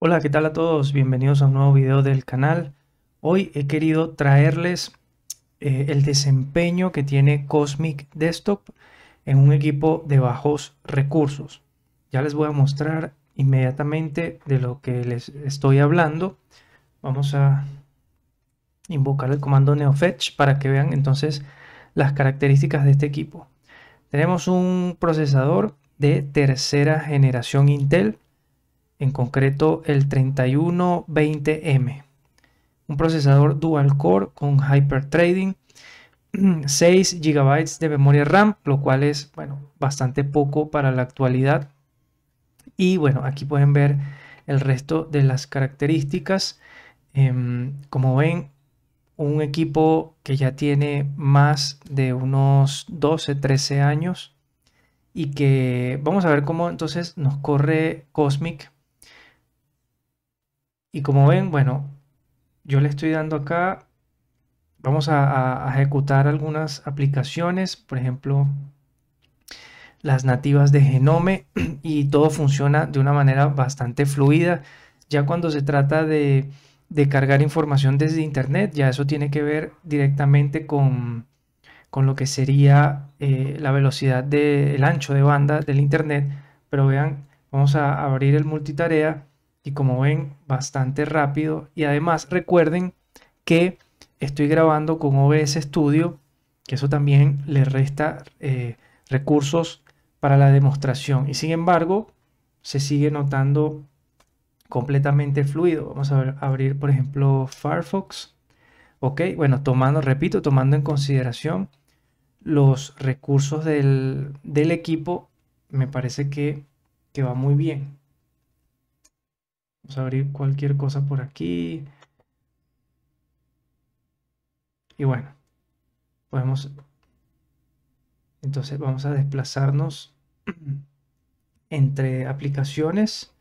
Hola, ¿qué tal a todos? Bienvenidos a un nuevo video del canal. Hoy he querido traerles eh, el desempeño que tiene Cosmic Desktop en un equipo de bajos recursos. Ya les voy a mostrar inmediatamente de lo que les estoy hablando. Vamos a invocar el comando NeoFetch para que vean entonces las características de este equipo. Tenemos un procesador de tercera generación Intel en concreto el 3120M, un procesador dual core con hyper trading, 6 GB de memoria RAM, lo cual es bueno, bastante poco para la actualidad. Y bueno, aquí pueden ver el resto de las características. Em, como ven, un equipo que ya tiene más de unos 12, 13 años y que vamos a ver cómo entonces nos corre Cosmic y como ven, bueno, yo le estoy dando acá, vamos a, ejecutar algunas aplicaciones, por ejemplo, las nativas de Genome y todo funciona de una manera bastante fluida. Ya cuando se trata de, cargar información desde Internet, ya eso tiene que ver directamente con, lo que sería eh, la velocidad del ancho de banda del Internet. Pero vean, vamos a abrir el multitarea y como ven bastante rápido y además recuerden que estoy grabando con OBS Studio que eso también le resta eh, recursos para la demostración y sin embargo se sigue notando completamente fluido vamos a, abrir por ejemplo Firefox ok bueno tomando repito tomando en consideración los recursos del, equipo me parece que va muy bien Vamos pues, a abrir cualquier cosa por aquí. Y bueno, podemos... Entonces vamos a desplazarnos entre aplicaciones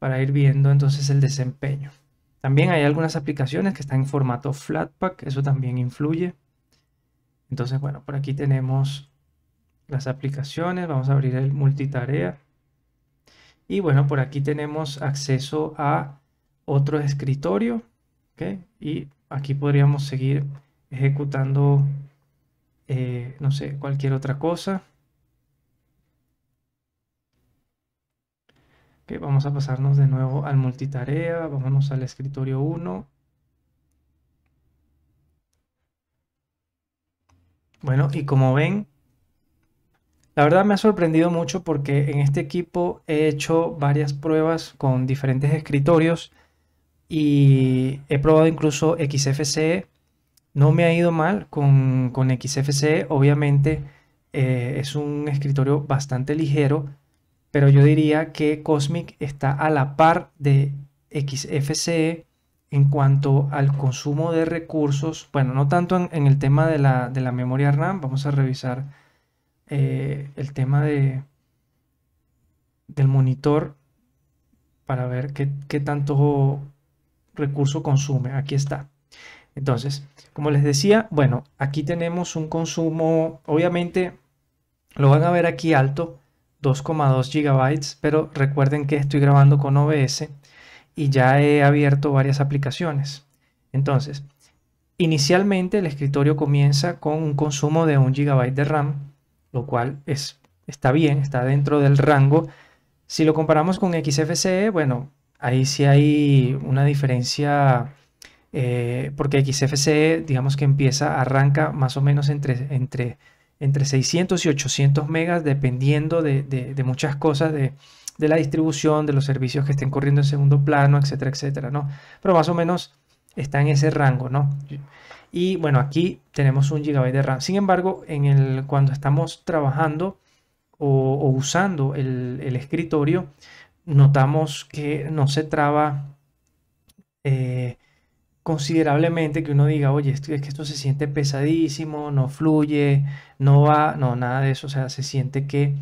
para ir viendo entonces el desempeño. También hay algunas aplicaciones que están en formato Flatpak, eso también influye. Entonces, bueno, por aquí tenemos las aplicaciones, vamos a abrir el multitarea. Y bueno, por aquí tenemos acceso a otro escritorio. Y aquí podríamos seguir ejecutando, eh, no sé, cualquier otra cosa. vamos a pasarnos de nuevo al multitarea. Vámonos al escritorio 1. Bueno, y como ven, la verdad me ha sorprendido mucho porque en este equipo he hecho varias pruebas con diferentes escritorios y he probado incluso XFCE. No me ha ido mal con, con XFCE, obviamente eh, es un escritorio bastante ligero, pero yo diría que Cosmic está a la par de XFCE en cuanto al consumo de recursos, bueno, no tanto en, el tema de la, de la memoria RAM, vamos a revisar eh, el tema de, del monitor para ver qué, tanto recurso consume. Aquí está. Entonces, como les decía, bueno, aquí tenemos un consumo, obviamente lo van a ver aquí alto, 2,2 GB, pero recuerden que estoy grabando con OBS y ya he abierto varias aplicaciones. Entonces, inicialmente el escritorio comienza con un consumo de 1 gigabyte de RAM lo cual es, está bien, está dentro del rango. Si lo comparamos con XFCE, bueno, ahí sí hay una diferencia, eh, porque XFCE, digamos que empieza, arranca más o menos entre, entre, 600 y 800 megas, dependiendo de, muchas cosas, de, de la distribución, de los servicios que estén corriendo en segundo plano, etcétera, etcétera, ¿no? Pero más o menos está en ese rango, ¿no? Y bueno, aquí tenemos un Gigabyte de RAM. Sin embargo, en el, cuando estamos trabajando o, usando el, escritorio, notamos que no se traba eh, considerablemente, que uno diga, oye, esto, es que esto se siente pesadísimo, no fluye, no va, no, nada de eso. O sea, se siente que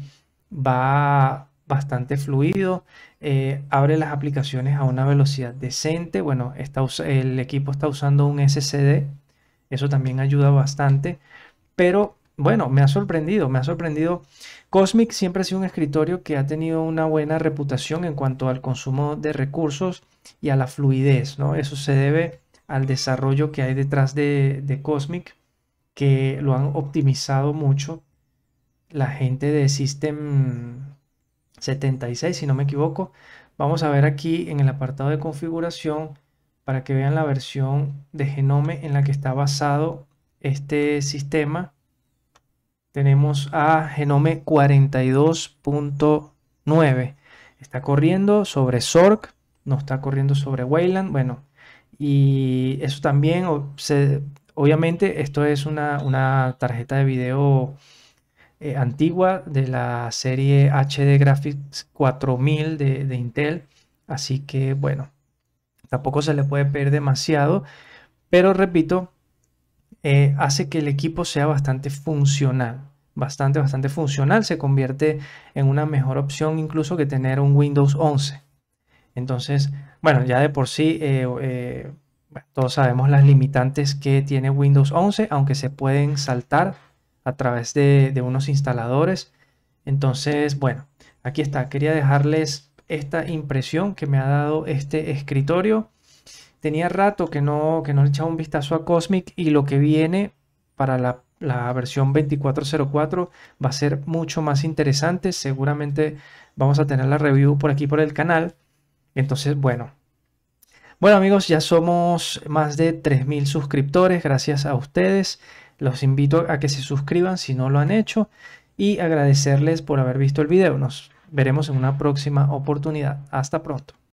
va bastante fluido, eh, abre las aplicaciones a una velocidad decente. Bueno, el equipo está usando un SSD eso también ayuda bastante. Pero bueno, me ha sorprendido, me ha sorprendido. Cosmic siempre ha sido un escritorio que ha tenido una buena reputación en cuanto al consumo de recursos y a la fluidez, ¿no? Eso se debe al desarrollo que hay detrás de, de Cosmic, que lo han optimizado mucho. La gente de System 76, si no me equivoco. Vamos a ver aquí en el apartado de configuración para que vean la versión de Genome en la que está basado este sistema. Tenemos a Genome 42.9. Está corriendo sobre Sorg. no está corriendo sobre Wayland. Bueno, y eso también, obviamente, esto es una, tarjeta de video eh, antigua de la serie HD Graphics 4000 de Intel. Así que, bueno, tampoco se le puede pedir demasiado, pero repito, eh, hace que el equipo sea bastante funcional, bastante, bastante funcional, se convierte en una mejor opción incluso que tener un Windows 11. Entonces, bueno, ya de por sí, eh, eh, todos sabemos las limitantes que tiene Windows 11, aunque se pueden saltar a través de, de unos instaladores. Entonces, bueno, aquí está, quería dejarles esta impresión que me ha dado este escritorio. Tenía rato que no, que no le echaba un vistazo a Cosmic y lo que viene para la, versión 2404 va a ser mucho más interesante. Seguramente vamos a tener la review por aquí por el canal. Entonces, bueno, bueno amigos, ya somos más de 3.000 suscriptores, gracias a ustedes. Los invito a que se suscriban si no lo han hecho y agradecerles por haber visto el video. Nos veremos en una próxima oportunidad. Hasta pronto.